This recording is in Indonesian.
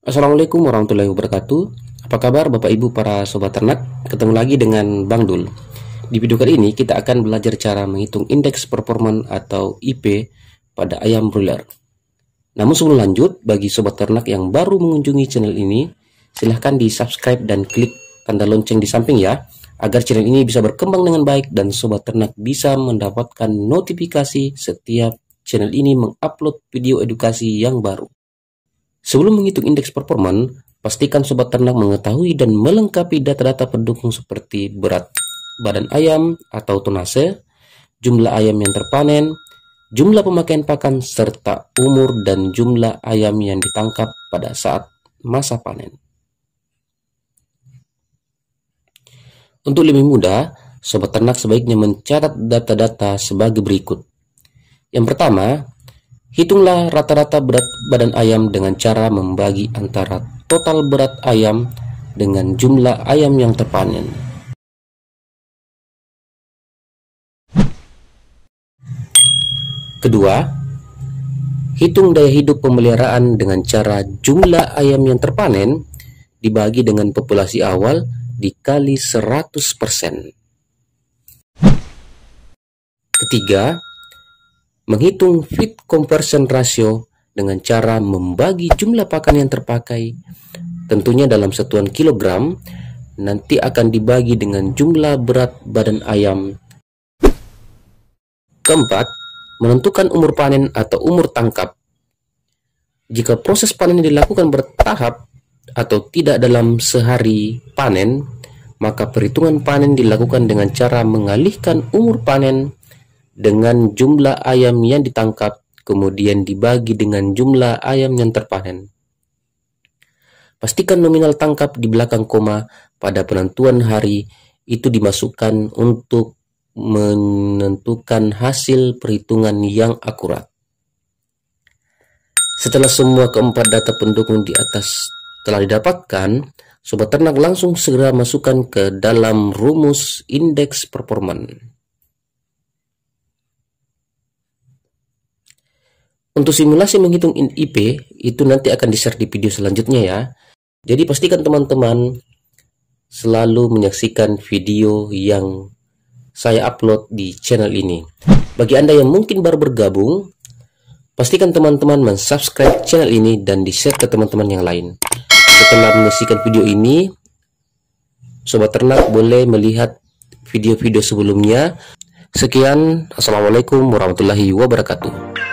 Assalamualaikum warahmatullahi wabarakatuh Apa kabar Bapak Ibu para Sobat Ternak Ketemu lagi dengan Bang Dul Di video kali ini kita akan belajar cara menghitung indeks performan atau IP pada ayam broiler Namun sebelum lanjut bagi Sobat Ternak yang baru mengunjungi channel ini Silahkan di subscribe dan klik tanda lonceng di samping ya Agar channel ini bisa berkembang dengan baik dan Sobat Ternak bisa mendapatkan notifikasi setiap channel ini mengupload video edukasi yang baru Sebelum menghitung indeks performan, pastikan sobat ternak mengetahui dan melengkapi data-data pendukung seperti berat badan ayam atau tonase, jumlah ayam yang terpanen, jumlah pemakaian pakan, serta umur dan jumlah ayam yang ditangkap pada saat masa panen. Untuk lebih mudah, sobat ternak sebaiknya mencatat data-data sebagai berikut. Yang pertama, Hitunglah rata-rata berat badan ayam dengan cara membagi antara total berat ayam dengan jumlah ayam yang terpanen. Kedua, hitung daya hidup pemeliharaan dengan cara jumlah ayam yang terpanen dibagi dengan populasi awal dikali 100%. Ketiga, menghitung feed conversion ratio dengan cara membagi jumlah pakan yang terpakai tentunya dalam satuan kilogram nanti akan dibagi dengan jumlah berat badan ayam keempat menentukan umur panen atau umur tangkap jika proses panen dilakukan bertahap atau tidak dalam sehari panen maka perhitungan panen dilakukan dengan cara mengalihkan umur panen dengan jumlah ayam yang ditangkap, kemudian dibagi dengan jumlah ayam yang terpanen. Pastikan nominal tangkap di belakang koma pada penentuan hari itu dimasukkan untuk menentukan hasil perhitungan yang akurat. Setelah semua keempat data pendukung di atas telah didapatkan, sobat ternak langsung segera masukkan ke dalam rumus indeks performan. Untuk simulasi menghitung IP itu nanti akan di-share di video selanjutnya ya. Jadi pastikan teman-teman selalu menyaksikan video yang saya upload di channel ini. Bagi Anda yang mungkin baru bergabung, pastikan teman-teman mensubscribe channel ini dan di-share ke teman-teman yang lain. Setelah menyaksikan video ini, Sobat Ternak boleh melihat video-video sebelumnya. Sekian, Assalamualaikum warahmatullahi wabarakatuh.